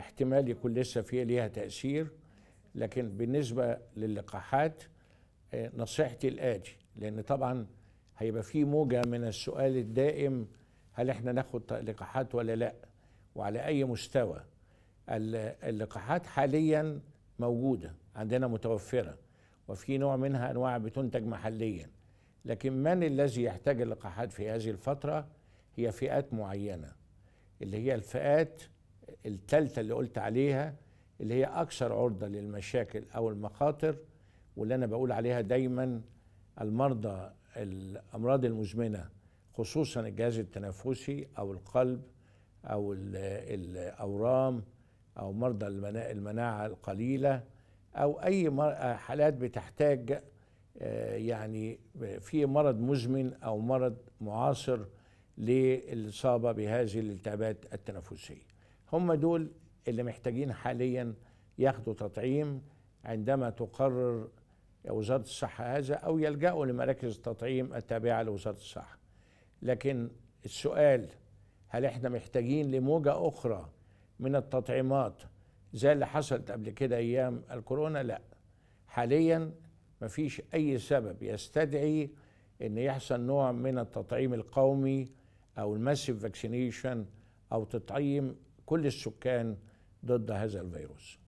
احتمال يكون لسه في ليها تأثير لكن بالنسبة للقاحات آه، نصيحتي الآتي لأن طبعا هيبقى في موجة من السؤال الدائم هل احنا ناخد لقاحات ولا لا وعلى أي مستوى اللقاحات حاليا موجودة عندنا متوفرة وفي نوع منها أنواع بتنتج محليا لكن من الذي يحتاج اللقاحات في هذه الفترة هي فئات معينة اللي هي الفئات الثالثه اللي قلت عليها اللي هي اكثر عرضه للمشاكل او المخاطر واللي انا بقول عليها دايما المرضى الامراض المزمنه خصوصا الجهاز التنفسي او القلب او الاورام او مرضى المناعه القليله او اي حالات بتحتاج آه، يعني في مرض مزمن او مرض معاصر للاصابه بهذه الالتهابات التنفسيه هم دول اللي محتاجين حاليا ياخدوا تطعيم عندما تقرر وزارة الصحة هذا أو يلجأوا لمراكز التطعيم التابعة لوزارة الصحة لكن السؤال هل احنا محتاجين لموجة أخرى من التطعيمات زي اللي حصلت قبل كده أيام الكورونا لا حاليا مفيش أي سبب يستدعي أن يحصل نوع من التطعيم القومي أو الماسيف فاكسينيشن أو تطعيم كل السكان ضد هذا الفيروس